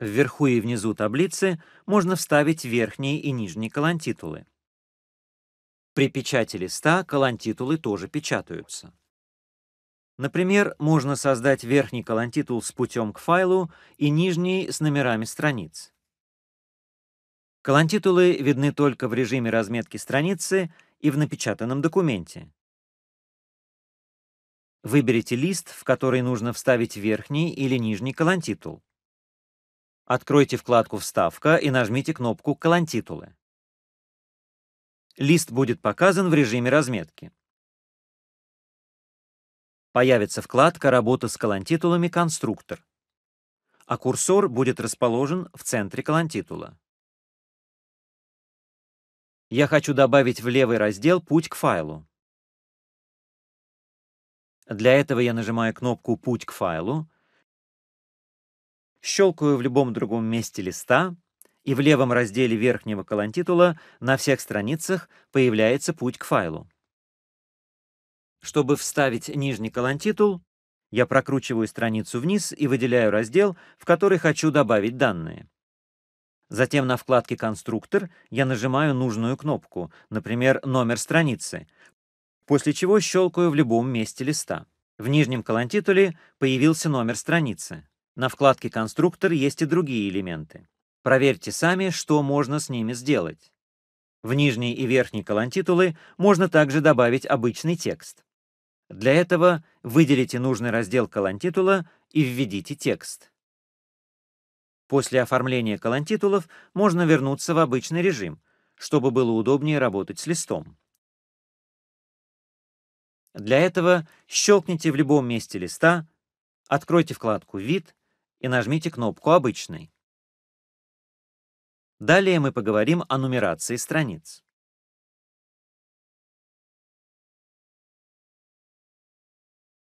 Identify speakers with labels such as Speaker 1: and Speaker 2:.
Speaker 1: Вверху и внизу таблицы можно вставить верхние и нижние колонтитулы. При печати листа колонтитулы тоже печатаются. Например, можно создать верхний колонтитул с путем к файлу и нижний с номерами страниц. Колонтитулы видны только в режиме разметки страницы и в напечатанном документе. Выберите лист, в который нужно вставить верхний или нижний колонтитул. Откройте вкладку «Вставка» и нажмите кнопку «Колонтитулы». Лист будет показан в режиме разметки. Появится вкладка «Работа с колонтитулами. Конструктор», а курсор будет расположен в центре колонтитула. Я хочу добавить в левый раздел «Путь к файлу». Для этого я нажимаю кнопку «Путь к файлу» щелкаю в любом другом месте листа, и в левом разделе верхнего колонтитула на всех страницах появляется путь к файлу. Чтобы вставить нижний колонтитул, я прокручиваю страницу вниз и выделяю раздел, в который хочу добавить данные. Затем на вкладке «Конструктор» я нажимаю нужную кнопку, например, номер страницы, после чего щелкаю в любом месте листа. В нижнем колонтитуле появился номер страницы. На вкладке «Конструктор» есть и другие элементы. Проверьте сами, что можно с ними сделать. В нижний и верхний колонтитулы можно также добавить обычный текст. Для этого выделите нужный раздел колонтитула и введите текст. После оформления колонтитулов можно вернуться в обычный режим, чтобы было удобнее работать с листом. Для этого щелкните в любом месте листа, откройте вкладку «Вид» и нажмите кнопку «Обычный». Далее мы поговорим о нумерации страниц.